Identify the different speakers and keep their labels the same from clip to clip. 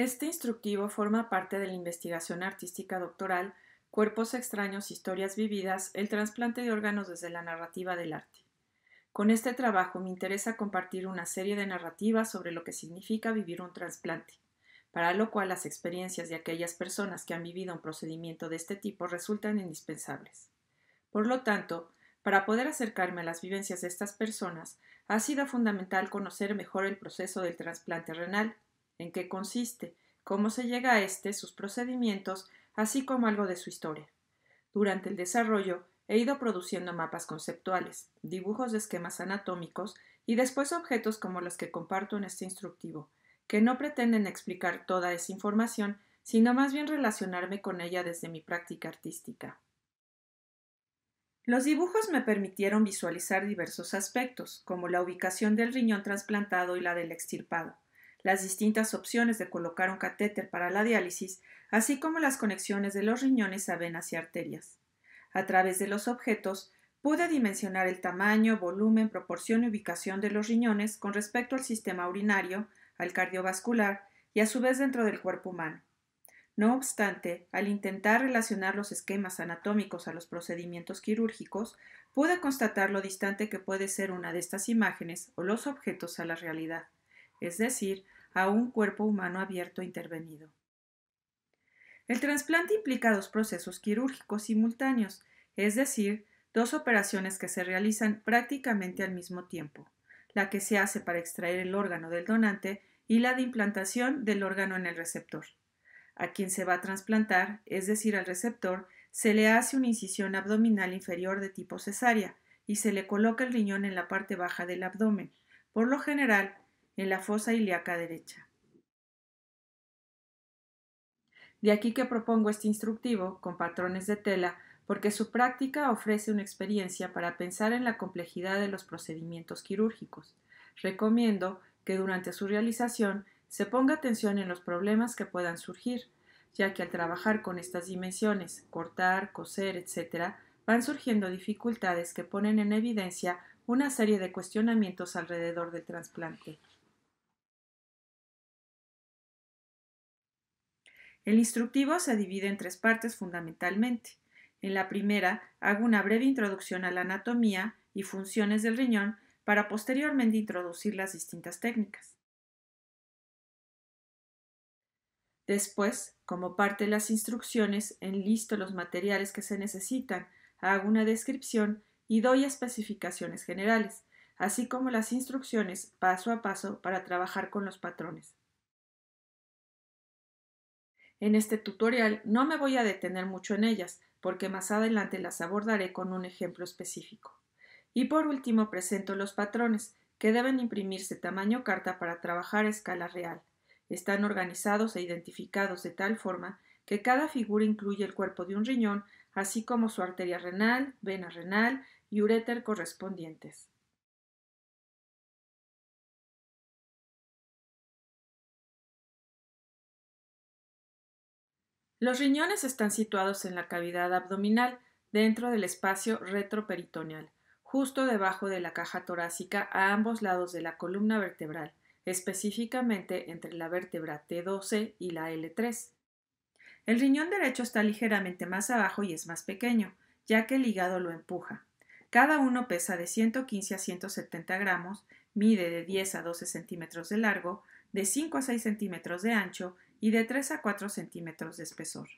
Speaker 1: Este instructivo forma parte de la investigación artística doctoral Cuerpos extraños, historias vividas, el trasplante de órganos desde la narrativa del arte. Con este trabajo me interesa compartir una serie de narrativas sobre lo que significa vivir un trasplante, para lo cual las experiencias de aquellas personas que han vivido un procedimiento de este tipo resultan indispensables. Por lo tanto, para poder acercarme a las vivencias de estas personas, ha sido fundamental conocer mejor el proceso del trasplante renal, en qué consiste, cómo se llega a este, sus procedimientos, así como algo de su historia. Durante el desarrollo he ido produciendo mapas conceptuales, dibujos de esquemas anatómicos y después objetos como los que comparto en este instructivo, que no pretenden explicar toda esa información, sino más bien relacionarme con ella desde mi práctica artística. Los dibujos me permitieron visualizar diversos aspectos, como la ubicación del riñón trasplantado y la del extirpado, las distintas opciones de colocar un catéter para la diálisis, así como las conexiones de los riñones a venas y arterias. A través de los objetos, pude dimensionar el tamaño, volumen, proporción y ubicación de los riñones con respecto al sistema urinario, al cardiovascular y a su vez dentro del cuerpo humano. No obstante, al intentar relacionar los esquemas anatómicos a los procedimientos quirúrgicos, pude constatar lo distante que puede ser una de estas imágenes o los objetos a la realidad es decir, a un cuerpo humano abierto e intervenido. El trasplante implica dos procesos quirúrgicos simultáneos, es decir, dos operaciones que se realizan prácticamente al mismo tiempo, la que se hace para extraer el órgano del donante y la de implantación del órgano en el receptor. A quien se va a trasplantar, es decir, al receptor, se le hace una incisión abdominal inferior de tipo cesárea y se le coloca el riñón en la parte baja del abdomen, por lo general en la fosa ilíaca derecha. De aquí que propongo este instructivo con patrones de tela, porque su práctica ofrece una experiencia para pensar en la complejidad de los procedimientos quirúrgicos. Recomiendo que durante su realización se ponga atención en los problemas que puedan surgir, ya que al trabajar con estas dimensiones, cortar, coser, etc., van surgiendo dificultades que ponen en evidencia una serie de cuestionamientos alrededor del trasplante. El instructivo se divide en tres partes fundamentalmente. En la primera hago una breve introducción a la anatomía y funciones del riñón para posteriormente introducir las distintas técnicas. Después, como parte de las instrucciones, enlisto los materiales que se necesitan, hago una descripción y doy especificaciones generales, así como las instrucciones paso a paso para trabajar con los patrones. En este tutorial no me voy a detener mucho en ellas, porque más adelante las abordaré con un ejemplo específico. Y por último presento los patrones, que deben imprimirse tamaño carta para trabajar a escala real. Están organizados e identificados de tal forma que cada figura incluye el cuerpo de un riñón, así como su arteria renal, vena renal y uréter correspondientes. Los riñones están situados en la cavidad abdominal, dentro del espacio retroperitoneal, justo debajo de la caja torácica a ambos lados de la columna vertebral, específicamente entre la vértebra T12 y la L3. El riñón derecho está ligeramente más abajo y es más pequeño, ya que el hígado lo empuja. Cada uno pesa de 115 a 170 gramos, mide de 10 a 12 centímetros de largo, de 5 a 6 centímetros de ancho y de 3 a 4 centímetros de espesor.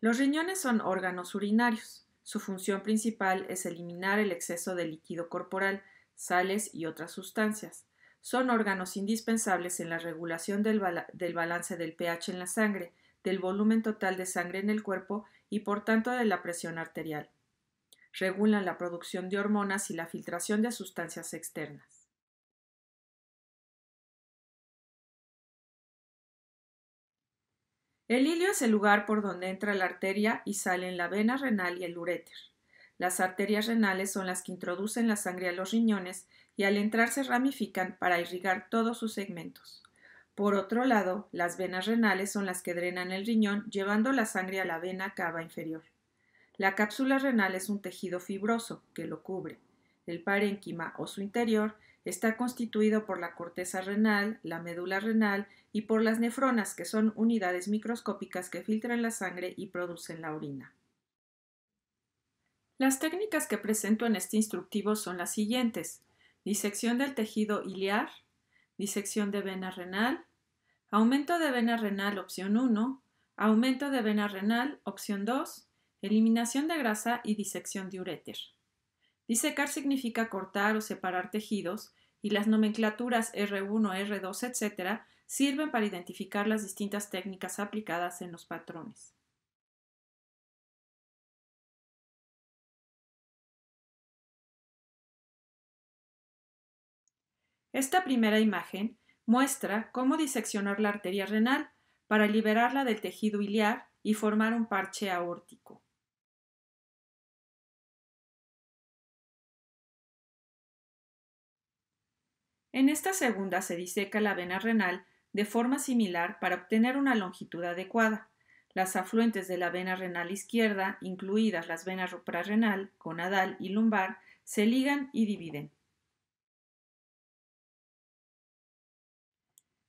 Speaker 1: Los riñones son órganos urinarios. Su función principal es eliminar el exceso de líquido corporal, sales y otras sustancias. Son órganos indispensables en la regulación del, del balance del pH en la sangre, del volumen total de sangre en el cuerpo y por tanto de la presión arterial regulan la producción de hormonas y la filtración de sustancias externas. El hilio es el lugar por donde entra la arteria y salen la vena renal y el uréter. Las arterias renales son las que introducen la sangre a los riñones y al entrar se ramifican para irrigar todos sus segmentos. Por otro lado, las venas renales son las que drenan el riñón llevando la sangre a la vena cava inferior. La cápsula renal es un tejido fibroso que lo cubre. El parénquima o su interior está constituido por la corteza renal, la médula renal y por las nefronas, que son unidades microscópicas que filtran la sangre y producen la orina. Las técnicas que presento en este instructivo son las siguientes. Disección del tejido iliar, disección de vena renal, aumento de vena renal opción 1, aumento de vena renal opción 2, eliminación de grasa y disección de uréter. Disecar significa cortar o separar tejidos y las nomenclaturas R1, R2, etc. sirven para identificar las distintas técnicas aplicadas en los patrones. Esta primera imagen muestra cómo diseccionar la arteria renal para liberarla del tejido iliar y formar un parche aórtico. En esta segunda se diseca la vena renal de forma similar para obtener una longitud adecuada. Las afluentes de la vena renal izquierda, incluidas las venas suprarrenal, conadal y lumbar, se ligan y dividen.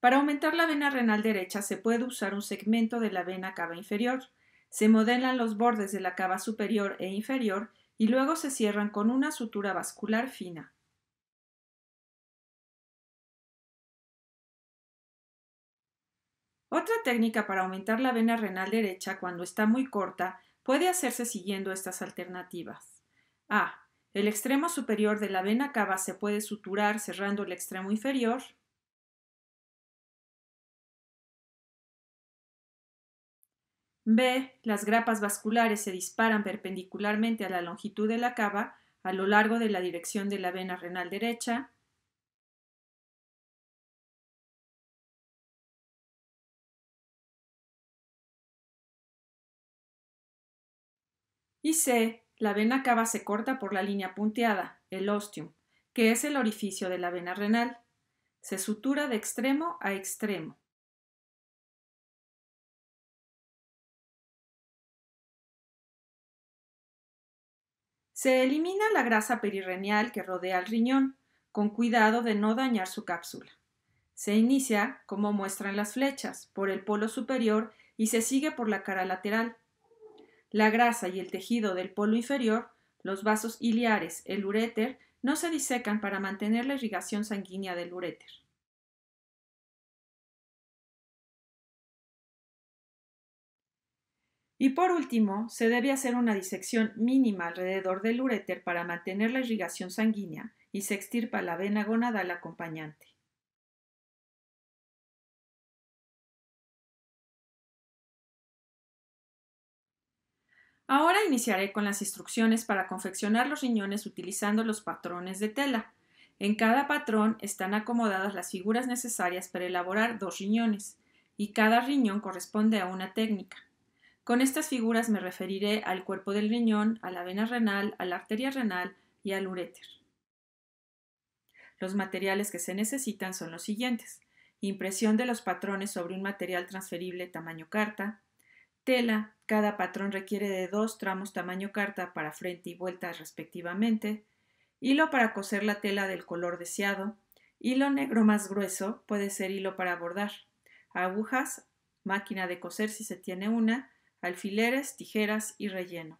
Speaker 1: Para aumentar la vena renal derecha se puede usar un segmento de la vena cava inferior. Se modelan los bordes de la cava superior e inferior y luego se cierran con una sutura vascular fina. Otra técnica para aumentar la vena renal derecha cuando está muy corta puede hacerse siguiendo estas alternativas. A. El extremo superior de la vena cava se puede suturar cerrando el extremo inferior. B. Las grapas vasculares se disparan perpendicularmente a la longitud de la cava a lo largo de la dirección de la vena renal derecha. Y C. La vena cava se corta por la línea punteada, el ostium, que es el orificio de la vena renal. Se sutura de extremo
Speaker 2: a extremo.
Speaker 1: Se elimina la grasa perirrenial que rodea el riñón, con cuidado de no dañar su cápsula. Se inicia, como muestran las flechas, por el polo superior y se sigue por la cara lateral, la grasa y el tejido del polo inferior, los vasos iliares, el uréter, no se disecan para mantener la irrigación sanguínea del uréter. Y por último, se debe hacer una disección mínima alrededor del uréter para mantener la irrigación sanguínea y se extirpa la vena gonadal acompañante. Ahora iniciaré con las instrucciones para confeccionar los riñones utilizando los patrones de tela. En cada patrón están acomodadas las figuras necesarias para elaborar dos riñones, y cada riñón corresponde a una técnica. Con estas figuras me referiré al cuerpo del riñón, a la vena renal, a la arteria renal y al uréter. Los materiales que se necesitan son los siguientes. Impresión de los patrones sobre un material transferible tamaño carta, Tela. Cada patrón requiere de dos tramos tamaño carta para frente y vuelta respectivamente. Hilo para coser la tela del color deseado. Hilo negro más grueso puede ser hilo para bordar. Agujas, máquina de coser si se tiene una, alfileres, tijeras y relleno.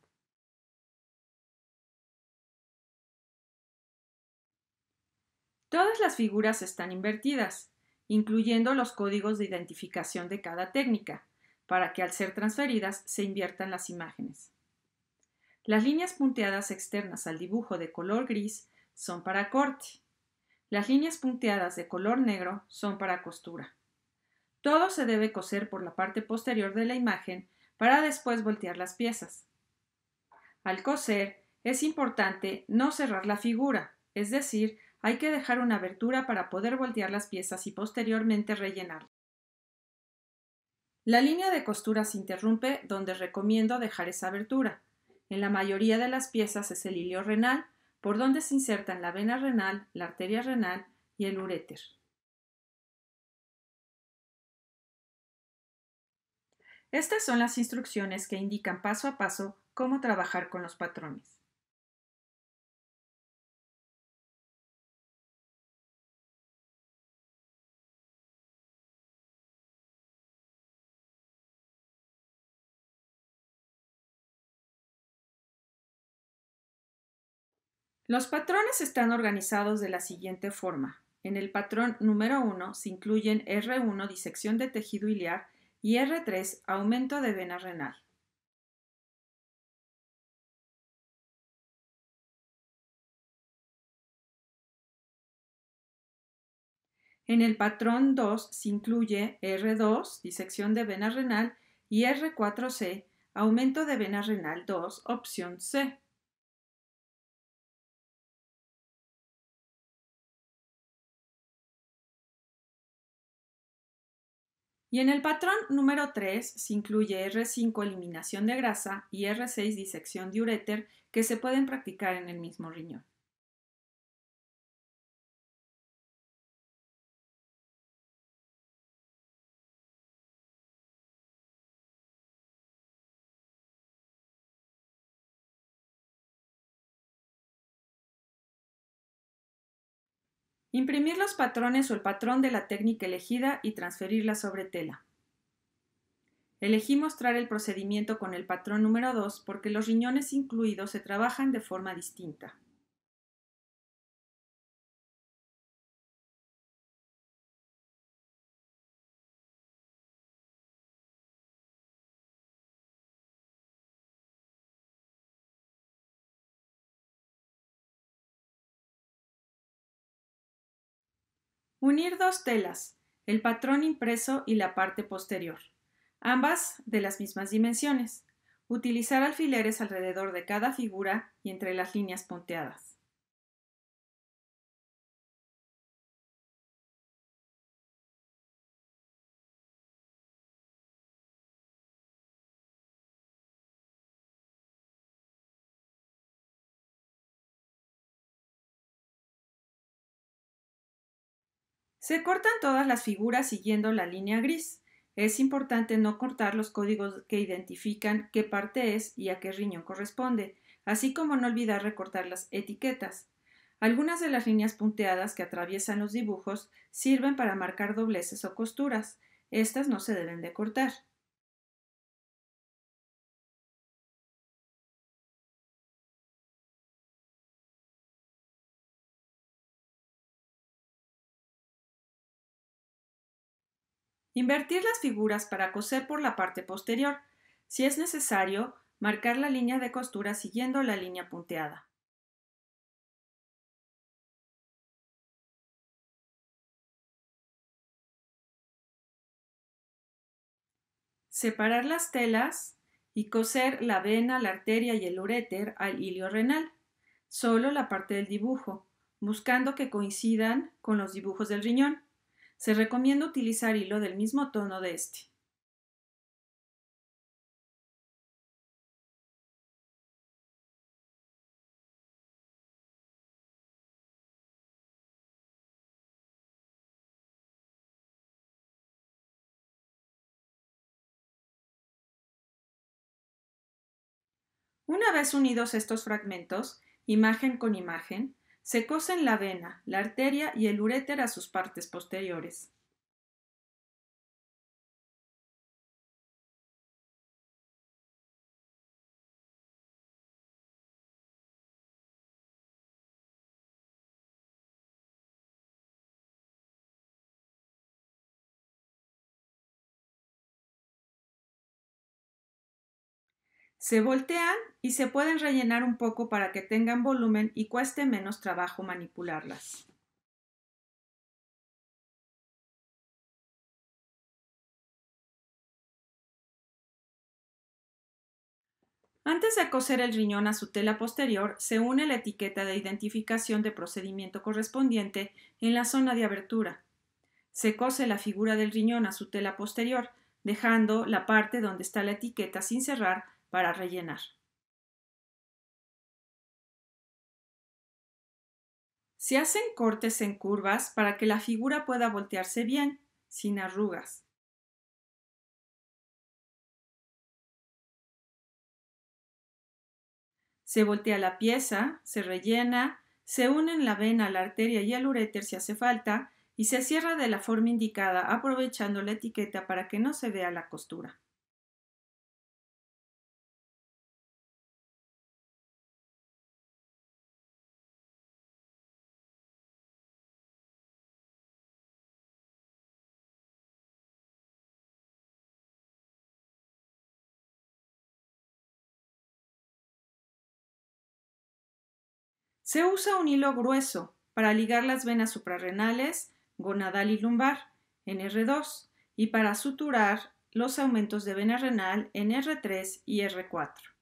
Speaker 1: Todas las figuras están invertidas, incluyendo los códigos de identificación de cada técnica para que al ser transferidas se inviertan las imágenes. Las líneas punteadas externas al dibujo de color gris son para corte. Las líneas punteadas de color negro son para costura. Todo se debe coser por la parte posterior de la imagen para después voltear las piezas. Al coser es importante no cerrar la figura, es decir, hay que dejar una abertura para poder voltear las piezas y posteriormente rellenarlas. La línea de costura se interrumpe donde recomiendo dejar esa abertura. En la mayoría de las piezas es el hilio renal, por donde se insertan la vena renal, la arteria renal y el uréter.
Speaker 2: Estas son las instrucciones que indican paso a paso cómo trabajar con los patrones. Los
Speaker 1: patrones están organizados de la siguiente forma. En el patrón número 1 se incluyen R1 disección de tejido iliar, y R3 aumento de vena renal.
Speaker 2: En el patrón 2
Speaker 1: se incluye R2, disección de vena renal, y R4C, aumento de vena renal 2, opción C. Y en el patrón número 3 se incluye R5 eliminación de grasa y R6 disección de uréter que se pueden practicar en el mismo riñón. Imprimir los patrones o el patrón de la técnica elegida y transferirla sobre tela. Elegí mostrar el procedimiento con el patrón número 2 porque los riñones incluidos se trabajan de forma distinta. Unir dos telas, el patrón impreso y la parte posterior, ambas de las mismas dimensiones. Utilizar alfileres alrededor de cada figura y entre las líneas punteadas. Se cortan todas las figuras siguiendo la línea gris. Es importante no cortar los códigos que identifican qué parte es y a qué riñón corresponde, así como no olvidar recortar las etiquetas. Algunas de las líneas punteadas que atraviesan los dibujos sirven para marcar dobleces o costuras. Estas no se deben de cortar. Invertir las figuras para coser por la parte posterior. Si es necesario, marcar la línea de costura siguiendo la línea punteada. Separar las telas y coser la vena, la arteria y el uréter al hilio renal, solo la parte del dibujo, buscando que coincidan con los dibujos del riñón se recomienda utilizar hilo del mismo tono de este. Una vez unidos estos fragmentos, imagen con imagen, se cosen la vena, la arteria y el uréter a sus partes posteriores. Se voltean y se pueden rellenar un poco para que tengan volumen y cueste menos trabajo manipularlas. Antes de coser el riñón a su tela posterior, se une la etiqueta de identificación de procedimiento correspondiente en la zona de abertura. Se cose la figura del riñón a su tela posterior, dejando la parte donde está la etiqueta sin cerrar para rellenar.
Speaker 2: Se hacen cortes en curvas para que la figura pueda voltearse bien, sin arrugas.
Speaker 1: Se voltea la pieza, se rellena, se unen la vena, la arteria y el ureter si hace falta y se cierra de la forma indicada aprovechando la etiqueta para que no se vea la costura.
Speaker 2: Se usa un
Speaker 1: hilo grueso para ligar las venas suprarrenales, gonadal y lumbar, en R2, y para suturar los aumentos de vena renal en R3 y
Speaker 2: R4.